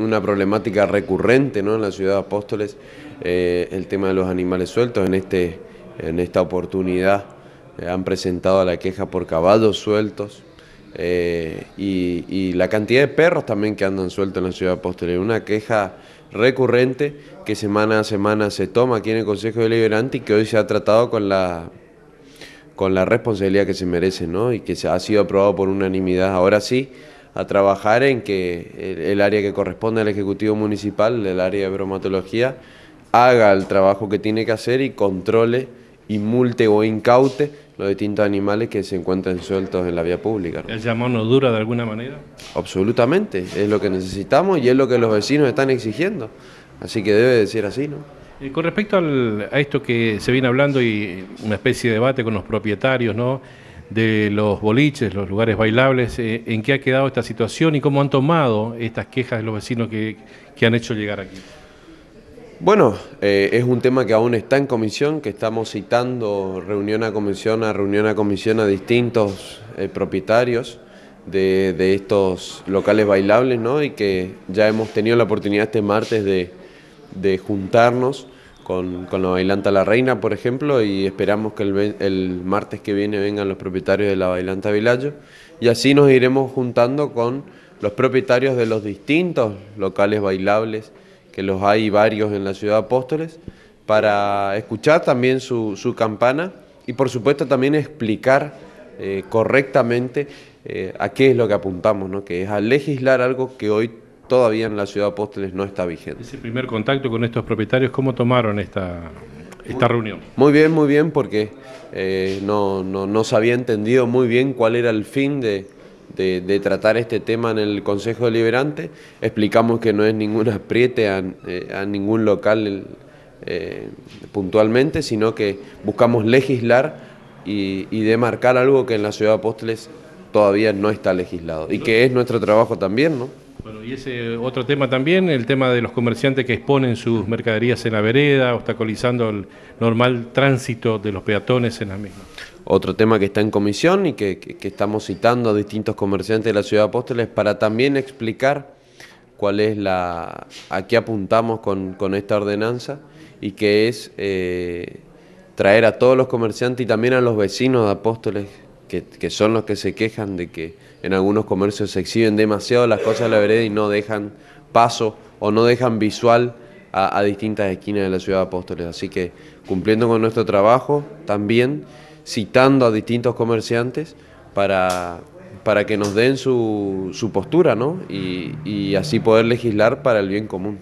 una problemática recurrente ¿no? en la ciudad de Apóstoles, eh, el tema de los animales sueltos. En, este, en esta oportunidad eh, han presentado la queja por caballos sueltos eh, y, la cantidad de perros también que andan sueltos en la ciudad de Apóstoles. Una queja recurrente que semana a semana se toma aquí en el Consejo Deliberante y que hoy se ha tratado con la con la responsabilidad que se merece, ¿no? Y que se ha sido aprobado por unanimidad. Ahora sí, a trabajar en que el, área que corresponde al Ejecutivo Municipal, el área de bromatología, haga el trabajo que tiene que hacer y controle y multe o incaute los distintos animales que se encuentran sueltos en la vía pública. ¿El llamado no dura de alguna manera? Absolutamente, es lo que necesitamos y es lo que los vecinos están exigiendo, así que debe de así, ¿no? con respecto a esto que se viene hablando y una especie de debate con los propietarios, ¿no? de los boliches, los lugares bailables, eh, en qué ha quedado esta situación y cómo han tomado estas quejas de los vecinos que, han hecho llegar aquí. Bueno, eh, es un tema que aún está en comisión, que estamos citando reunión a comisión a reunión a comisión a distintos eh, propietarios de, estos locales bailables, ¿no? Y que ya hemos tenido la oportunidad este martes de, de juntarnos con, la bailanta La Reina, por ejemplo, y esperamos que el, martes que viene vengan los propietarios de la bailanta Vilayo. Y así nos iremos juntando con los propietarios de los distintos locales bailables, que los hay varios en la ciudad de Apóstoles, para escuchar también su, campana y por supuesto también explicar eh, correctamente eh, a qué es lo que apuntamos, ¿no? que es a legislar algo que hoy todavía en la ciudad de Apóstoles no está vigente. Ese primer contacto con estos propietarios, ¿cómo tomaron esta, esta reunión? Muy bien, muy bien, porque eh, no, se había entendido muy bien cuál era el fin de, tratar este tema en el Consejo Deliberante. Explicamos que no es ningún apriete a, eh, ningún local eh, puntualmente, sino que buscamos legislar y, y demarcar algo que en la ciudad de Apóstoles todavía no está legislado y que es nuestro trabajo también, ¿no? Bueno, y ese otro tema también, el tema de los comerciantes que exponen sus mercaderías en la vereda, obstaculizando el normal tránsito de los peatones en la misma. Otro tema que está en comisión y que, estamos citando a distintos comerciantes de la ciudad de Apóstoles para también explicar cuál es la. a qué apuntamos con, esta ordenanza y que es eh, traer a todos los comerciantes y también a los vecinos de Apóstoles que, son los que se quejan de que en algunos comercios se exhiben demasiado las cosas de la vereda y no dejan paso o no dejan visual a, distintas esquinas de la ciudad de Apóstoles. Así que cumpliendo con nuestro trabajo también, citando a distintos comerciantes para, que nos den su, su postura ¿no? y así poder legislar para el bien común.